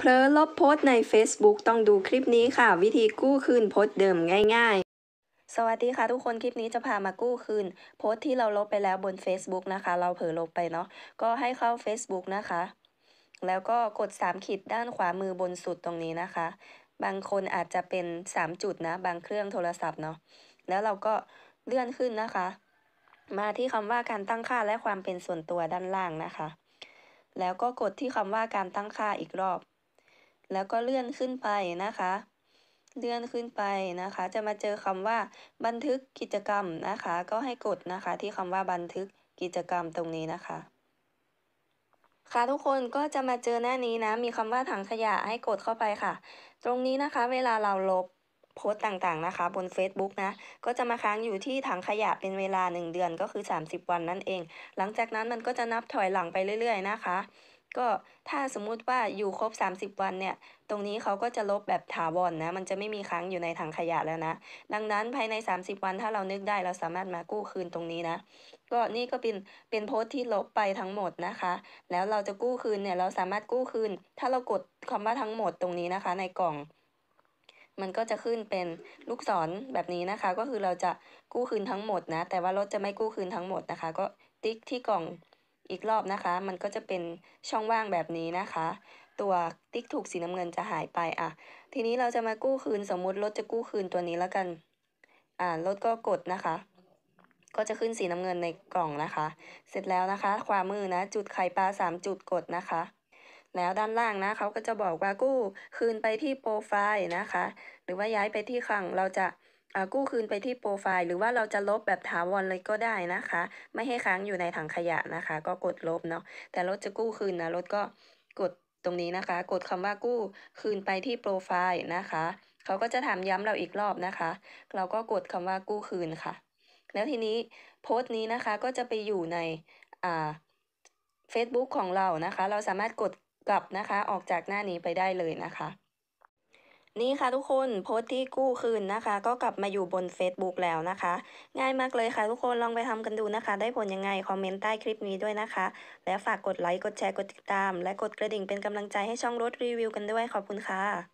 เพลอลบโพสใน Facebook ต้องดูคลิปนี้ค่ะ วิธีกู้คืนโพสเดิมง่าย ๆ สวัสดีค่ะทุกคนคลิปนี้จะพามากู้คืนโพสที่เราลบไปแล้วบน Facebook นะคะเราเผลอลบไปเนาะก็ให้เข้า Facebook นะคะ แล้วก็กด3ขีดด้านขวามือบนสุดตรงนี้นะคะ บางคนอาจจะเป็น3จุดนะ บางเครื่องโทรศัพท์เนาะแล้วเราก็เลื่อนขึ้นนะคะ มาที่คำว่าการตั้งค่าและความเป็นส่วนตัวด้านล่างนะคะ แล้วก็กดที่คำว่าการตั้งค่าอีกรอบแล้วก็เลื่อนขึ้นไปนะคะ เลื่อนขึ้นไปนะคะ จะมาเจอคำว่า บันทึกกิจกรรมนะคะ ก็ให้กดนะคะ ที่คำว่าบันทึกกิจกรรมตรงนี้นะคะ ค่ะทุกคนก็จะมาเจอหน้านี้นะ มีคำว่าถังขยะให้กดเข้าไปค่ะ ตรงนี้นะคะ เวลาเราลบโพสต์ต่างๆนะคะ บน Facebook นะ ก็จะมาค้างอยู่ที่ถังขยะเป็นเวลา 1 เดือนก็คือ 30 วันนั่นเอง หลังจากนั้นมันก็จะนับถอยหลังไปเรื่อย ๆ นะคะก็ถ้าสมมุติว่าอยู่ครบ 30 วันเนี่ย ตรงนี้เขาก็จะลบแบบถาวรนนะมันจะไม่มีค้างอยู่ในถังขยะแล้วนะดังนั้นภายใน 30 วันถ้าเรานึกได้เราสามารถมากู้คืนตรงนี้นะ ก็นี่ก็เป็นเป็นโพสต์ที่ลบไปทั้งหมดนะคะ แล้วเราจะกู้คืนเนี่ยเราสามารถกู้คืนถ้าเรากดคาว่าทั้งหมดตรงนี้นะคะ ในกล่อง มันก็จะขึ้นเป็นลูกศรแบบนี้นะคะ ก็คือเราจะกู้คืนทั้งหมดนะ แต่ว่ารถจะไม่กู้คืนทั้งหมดนะคะ ก็ติ๊กที่กล่องอีกรอบนะคะ มันก็จะเป็นช่องว่างแบบนี้นะคะ ตัวติ๊กถูกสีน้ำเงินจะหายไปอ่ะ ทีนี้เราจะมากู้คืนสมมุติรถจะกู้คืนตัวนี้แล้วกัน อ่า รถก็กดนะคะ ก็จะขึ้นสีน้ำเงินในกล่องนะคะ เสร็จแล้วนะคะขวามือนะ จุดไข่ปลา3จุดกดนะคะ แล้วด้านล่างนะเขาก็จะบอกว่ากู้คืนไปที่โปรไฟล์นะคะ หรือว่าย้ายไปที่ขังเราจะกู้คืนไปที่โปรไฟล์หรือว่าเราจะลบแบบถาวรเลยก็ได้นะคะ ไม่ให้ค้างอยู่ในถังขยะนะคะ ก็กดลบเนาะแต่รถจะกู้คืนนะรถก็กดตรงนี้นะคะ กดคำว่ากู้คืนไปที่โปรไฟล์นะคะเขาก็จะถามย้ำเราอีกรอบนะคะ เราก็กดคำว่ากู้คืนค่ะ แล้วทีนี้โพสต์นี้นะคะก็จะไปอยู่ในอ่า Facebook ของเรานะคะ เราสามารถกดกลับนะคะออกจากหน้านี้ไปได้เลยนะคะนี่ค่ะทุกคนโพสที่กู้คืนนะคะ ก็กลับมาอยู่บน Facebook แล้วนะคะ ง่ายมากเลยค่ะทุกคนลองไปทำกันดูนะคะ ได้ผลยังไง คอมเมนต์ใต้คลิปนี้ด้วยนะคะ และฝากกดไลค์ กดแชร์ กดติดตาม และกดกระดิ่งเป็นกำลังใจให้ช่องรถรีวิวกันด้วยขอบคุณค่ะ